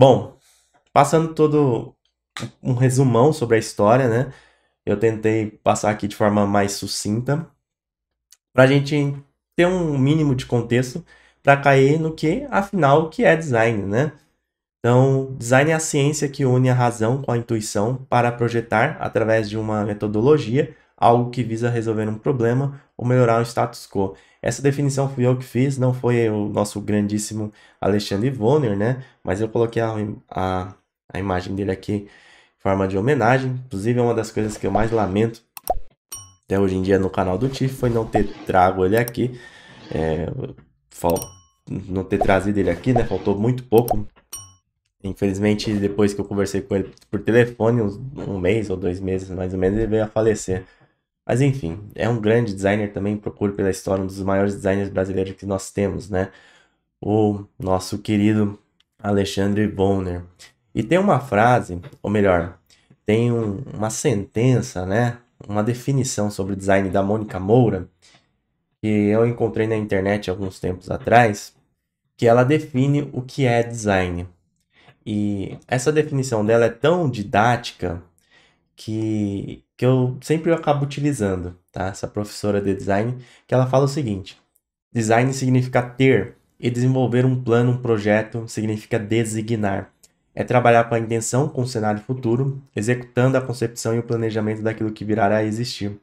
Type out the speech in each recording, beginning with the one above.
Bom, passando todo um resumão sobre a história, né? Eu tentei passar aqui de forma mais sucinta para a gente ter um mínimo de contexto para cair no que, afinal, que é design, né? Então, design é a ciência que une a razão com a intuição para projetar, através de uma metodologia, algo que visa resolver um problema ou melhorar o status quo. Essa definição fui eu que fiz, não foi o nosso grandíssimo Alexandre Vonner, né? Mas eu coloquei a, a, a imagem dele aqui em forma de homenagem. Inclusive, é uma das coisas que eu mais lamento até hoje em dia no canal do Tiff foi não ter trago ele aqui. É, não ter trazido ele aqui, né? Faltou muito pouco. Infelizmente, depois que eu conversei com ele por telefone, um mês ou dois meses mais ou menos, ele veio a falecer. Mas enfim, é um grande designer também, procuro pela história, um dos maiores designers brasileiros que nós temos, né? O nosso querido Alexandre Bonner. E tem uma frase, ou melhor, tem um, uma sentença, né? Uma definição sobre design da Mônica Moura, que eu encontrei na internet alguns tempos atrás, que ela define o que é design. E essa definição dela é tão didática que, que eu sempre acabo utilizando, tá? Essa professora de design, que ela fala o seguinte: design significa ter e desenvolver um plano, um projeto, significa designar. É trabalhar com a intenção, com o cenário futuro, executando a concepção e o planejamento daquilo que virá a existir.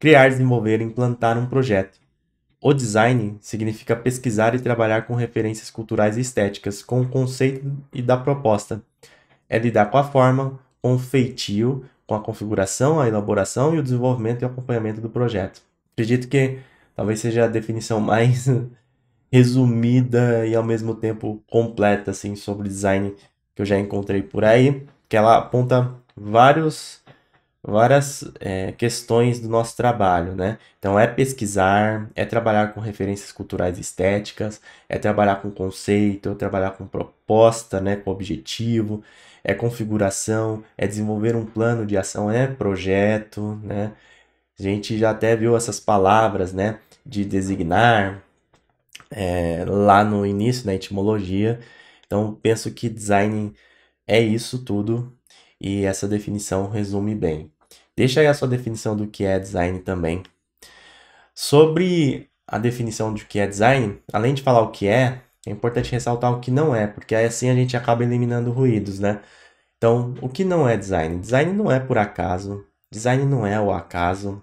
Criar, desenvolver, implantar um projeto. O design significa pesquisar e trabalhar com referências culturais e estéticas, com o conceito e da proposta. É lidar com a forma, com o feitio com a configuração, a elaboração e o desenvolvimento e acompanhamento do projeto. Acredito que talvez seja a definição mais resumida e ao mesmo tempo completa assim sobre design que eu já encontrei por aí, que ela aponta vários várias é, questões do nosso trabalho, né? Então é pesquisar, é trabalhar com referências culturais e estéticas, é trabalhar com conceito, é trabalhar com proposta, né, com objetivo, é configuração, é desenvolver um plano de ação, é projeto, né? A gente já até viu essas palavras, né? De designar é, lá no início da etimologia. Então, penso que design é isso tudo e essa definição resume bem. Deixa aí a sua definição do que é design também. Sobre a definição de que é design, além de falar o que é, é importante ressaltar o que não é, porque aí assim a gente acaba eliminando ruídos, né? Então, o que não é design? Design não é por acaso, design não é o acaso,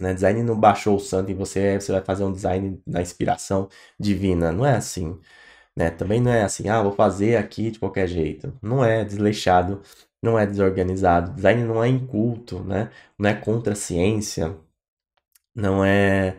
né? Design não baixou o santo e você, você vai fazer um design na inspiração divina, não é assim, né? Também não é assim, ah, vou fazer aqui de qualquer jeito. Não é desleixado, não é desorganizado, design não é inculto, né? Não é contra a ciência, não é,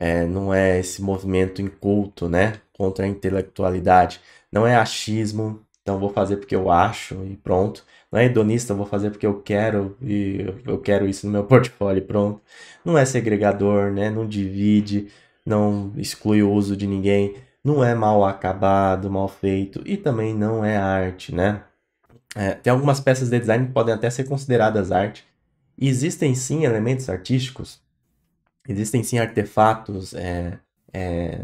é não é esse movimento inculto, né? contra a intelectualidade. Não é achismo, então vou fazer porque eu acho e pronto. Não é hedonista, vou fazer porque eu quero e eu quero isso no meu portfólio e pronto. Não é segregador, né? Não divide, não exclui o uso de ninguém. Não é mal acabado, mal feito e também não é arte, né? É, tem algumas peças de design que podem até ser consideradas arte. Existem sim elementos artísticos, existem sim artefatos, é, é,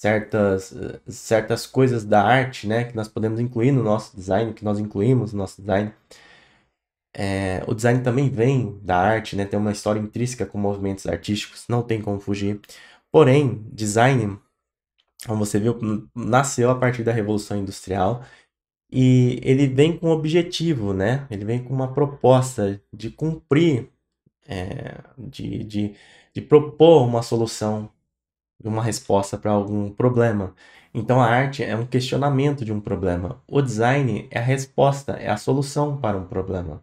certas, eh, certas coisas da arte, né, que nós podemos incluir no nosso design, que nós incluímos no nosso design. É, o design também vem da arte, né, tem uma história intrínseca com movimentos artísticos, não tem como fugir. Porém, design, como você viu, nasceu a partir da Revolução Industrial e ele vem com um objetivo, né, ele vem com uma proposta de cumprir, é, de, de, de propor uma solução uma resposta para algum problema. Então a arte é um questionamento de um problema. O design é a resposta, é a solução para um problema.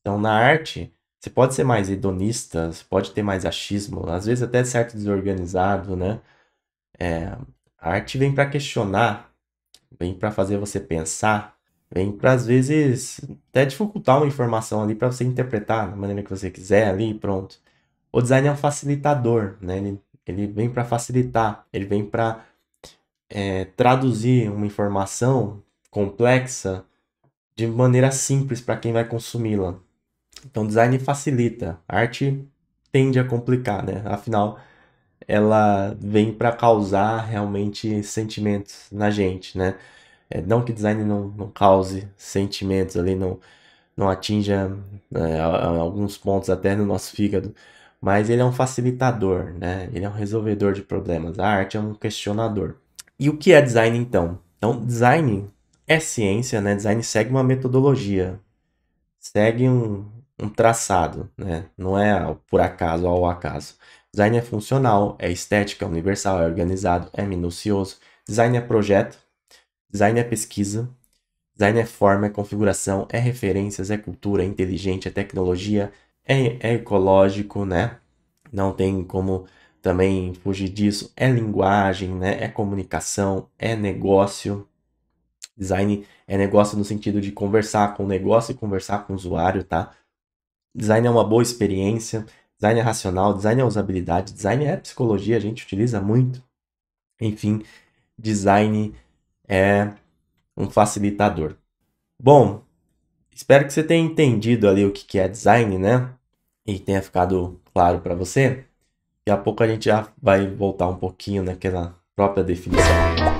Então na arte, você pode ser mais hedonista, pode ter mais achismo, às vezes até certo desorganizado, né? É, a arte vem para questionar, vem para fazer você pensar, vem para às vezes até dificultar uma informação ali para você interpretar da maneira que você quiser ali, pronto. O design é um facilitador, né? Ele ele vem para facilitar, ele vem para é, traduzir uma informação complexa de maneira simples para quem vai consumi-la. Então, design facilita, a arte tende a complicar, né? Afinal, ela vem para causar realmente sentimentos na gente, né? É, não que design não, não cause sentimentos ali, não, não atinja é, alguns pontos até no nosso fígado, mas ele é um facilitador, né? Ele é um resolvedor de problemas. A arte é um questionador. E o que é design então? Então, design é ciência, né? Design segue uma metodologia, segue um, um traçado, né? Não é por acaso ao acaso. Design é funcional, é estética, é universal, é organizado, é minucioso. Design é projeto, design é pesquisa, design é forma, é configuração, é referências, é cultura, é inteligente, é tecnologia, é, é ecológico, né? Não tem como também fugir disso. É linguagem, né? É comunicação, é negócio. Design é negócio no sentido de conversar com o negócio e conversar com o usuário, tá? Design é uma boa experiência, design é racional, design é usabilidade, design é psicologia, a gente utiliza muito. Enfim, design é um facilitador. Bom, Espero que você tenha entendido ali o que é design, né? E tenha ficado claro para você. Daqui a pouco a gente já vai voltar um pouquinho naquela própria definição.